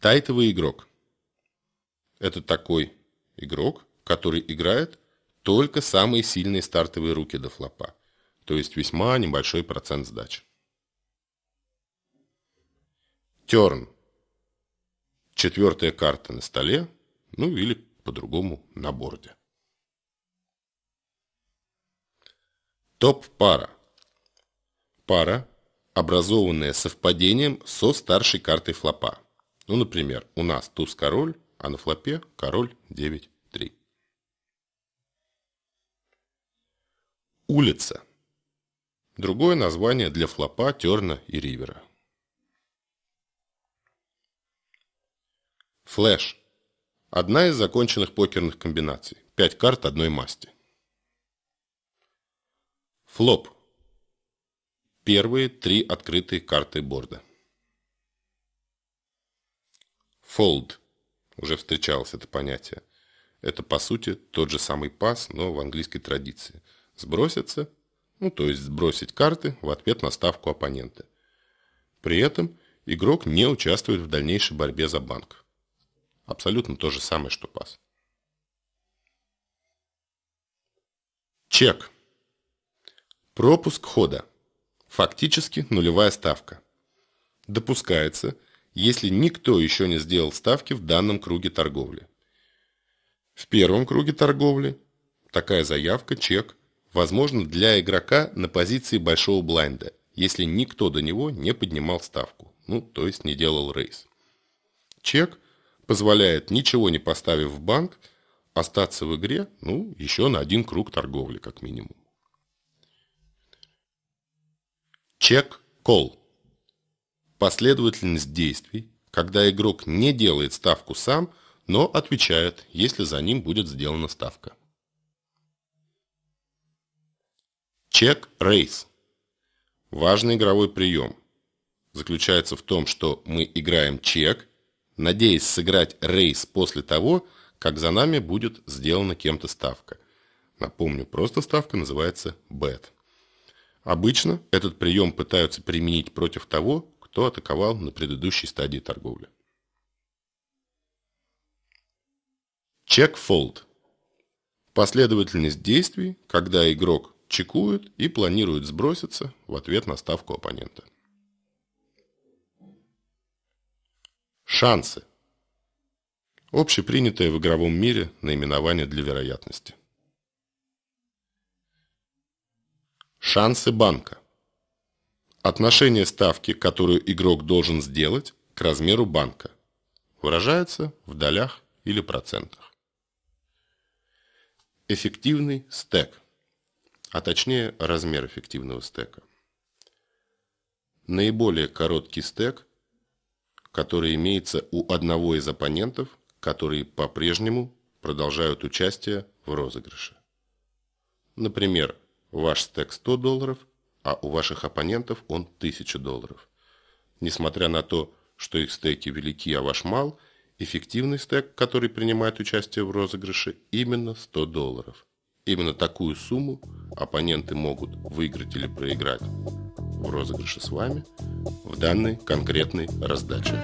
Тайтовый игрок. Это такой игрок, который играет только самые сильные стартовые руки до флопа, то есть весьма небольшой процент сдачи. Терн. Четвертая карта на столе, ну или по-другому на борде. Топ-пара. Пара, образованная совпадением со старшей картой флопа. Ну, например, у нас туз-король, а на флопе король 9-3. Улица. Другое название для флопа, терна и ривера. Флэш. Одна из законченных покерных комбинаций. Пять карт одной масти. Флоп. Первые три открытые карты борда. Fold. Уже встречалось это понятие. Это, по сути, тот же самый пас, но в английской традиции. Сброситься, ну то есть сбросить карты в ответ на ставку оппонента. При этом игрок не участвует в дальнейшей борьбе за банк. Абсолютно то же самое, что пас. Чек. Пропуск хода. Фактически нулевая ставка. Допускается – если никто еще не сделал ставки в данном круге торговли. В первом круге торговли такая заявка, чек, возможно для игрока на позиции большого блайнда, если никто до него не поднимал ставку, ну то есть не делал рейс. Чек позволяет, ничего не поставив в банк, остаться в игре, ну, еще на один круг торговли как минимум. Чек-кол. Последовательность действий, когда игрок не делает ставку сам, но отвечает, если за ним будет сделана ставка. Чек-рейс. Важный игровой прием заключается в том, что мы играем чек, надеясь сыграть рейс после того, как за нами будет сделана кем-то ставка. Напомню, просто ставка называется бет. Обычно этот прием пытаются применить против того, кто атаковал на предыдущей стадии торговли. Чек-фолд – последовательность действий, когда игрок чекует и планирует сброситься в ответ на ставку оппонента. Шансы – общепринятое в игровом мире наименование для вероятности. Шансы банка Отношение ставки, которую игрок должен сделать, к размеру банка. Выражается в долях или процентах. Эффективный стек, а точнее размер эффективного стека. Наиболее короткий стек, который имеется у одного из оппонентов, которые по-прежнему продолжают участие в розыгрыше. Например, ваш стек 100 долларов – а у ваших оппонентов он 1000 долларов. Несмотря на то, что их стейки велики, а ваш мал, эффективный стек, который принимает участие в розыгрыше, именно 100 долларов. Именно такую сумму оппоненты могут выиграть или проиграть в розыгрыше с вами в данной конкретной раздаче.